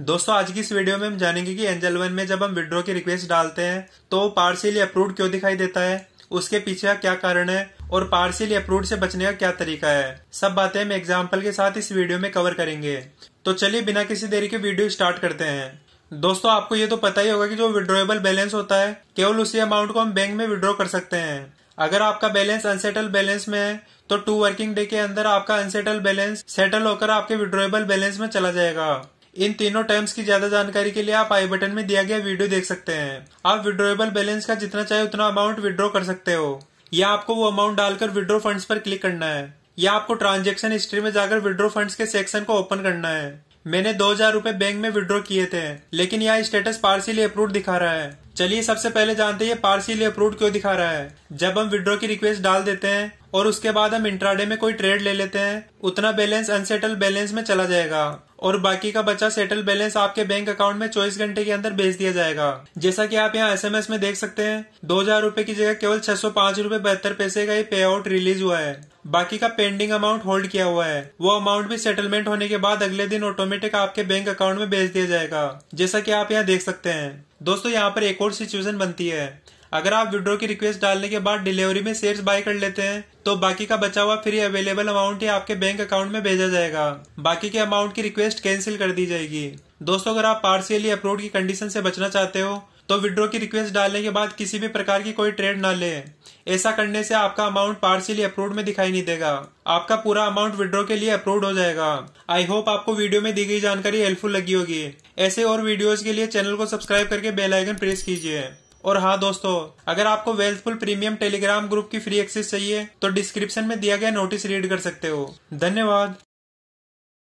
दोस्तों आज की इस वीडियो में हम जानेंगे कि एंजल वन में जब हम विड्रो की रिक्वेस्ट डालते हैं तो पार्शियली अप्रूव क्यों दिखाई देता है उसके पीछे का क्या कारण है और पार्शियली अप्रूव से बचने का क्या तरीका है सब बातें हम एग्जाम्पल के साथ इस वीडियो में कवर करेंगे तो चलिए बिना किसी देरी के वीडियो स्टार्ट करते हैं दोस्तों आपको ये तो पता ही होगा कि जो विड्रोएबल बैलेंस होता है केवल उसी अमाउंट को हम बैंक में विड्रॉ कर सकते हैं अगर आपका बैलेंस अनसेटल बैलेंस में है तो टू वर्किंग डे के अंदर आपका अनसेटल बैलेंस सेटल होकर आपके विड्रोएबल बैलेंस में चला जाएगा इन तीनों टर्म्स की ज्यादा जानकारी के लिए आप आई बटन में दिया गया वीडियो देख सकते हैं आप विड्रोएबल बैलेंस का जितना चाहे उतना अमाउंट विड्रॉ कर सकते हो या आपको वो अमाउंट डालकर विड्रो फंड्स पर क्लिक करना है या आपको ट्रांजेक्शन हिस्ट्री में जाकर विड्रो फंड्स के सेक्शन को ओपन करना है मैंने दो हजार रूपए बैंक में विड्रो किए थे लेकिन यह स्टेटस पार्सिल अप्रूव दिखा रहा है चलिए सबसे पहले जानते हैं पार्शियली अप्रूव क्यों दिखा रहा है जब हम विड्रॉ की रिक्वेस्ट डाल देते हैं और उसके बाद हम इंट्राडे में कोई ट्रेड ले लेते हैं उतना बैलेंस अनसेटल बैलेंस में चला जाएगा और बाकी का बचा सेटल बैलेंस आपके बैंक अकाउंट में चौबीस घंटे के अंदर भेज दिया जाएगा जैसा कि आप यहाँ एसएमएस में देख सकते हैं दो हजार रूपए की जगह केवल छह सौ पांच रूपए बहत्तर पैसे का ही पे आउट रिलीज हुआ है बाकी का पेंडिंग अमाउंट होल्ड किया हुआ है वो अमाउंट भी सेटलमेंट होने के बाद अगले दिन ऑटोमेटिक आपके बैंक अकाउंट में भेज दिया जाएगा जैसा की आप यहाँ देख सकते हैं दोस्तों यहाँ पर एक और सिचुएशन बनती है अगर आप विड्रो की रिक्वेस्ट डालने के बाद डिलीवरी में शेयर्स बाय कर लेते हैं तो बाकी का बचा हुआ फ्री अवेलेबल अमाउंट ही आपके बैंक अकाउंट में भेजा जाएगा बाकी के अमाउंट की रिक्वेस्ट कैंसिल कर दी जाएगी दोस्तों अगर आप पार्सियली अप्रूव की कंडीशन से बचना चाहते हो तो विड्रॉ की रिक्वेस्ट डालने के बाद किसी भी प्रकार की कोई ट्रेड ना लें ऐसा करने से आपका अमाउंट पार्शियली अप्रूव में दिखाई नहीं देगा आपका पूरा अमाउंट विड्रॉ के लिए अप्रूव हो जाएगा आई होप आपको वीडियो में दी गई जानकारी हेल्पफुल लगी होगी ऐसे और वीडियोस के लिए चैनल को सब्सक्राइब करके बेल आइकन प्रेस कीजिए और हाँ दोस्तों अगर आपको वेल्थफुल प्रीमियम टेलीग्राम ग्रुप की फ्री एक्सेस चाहिए तो डिस्क्रिप्शन में दिया गया नोटिस रीड कर सकते हो धन्यवाद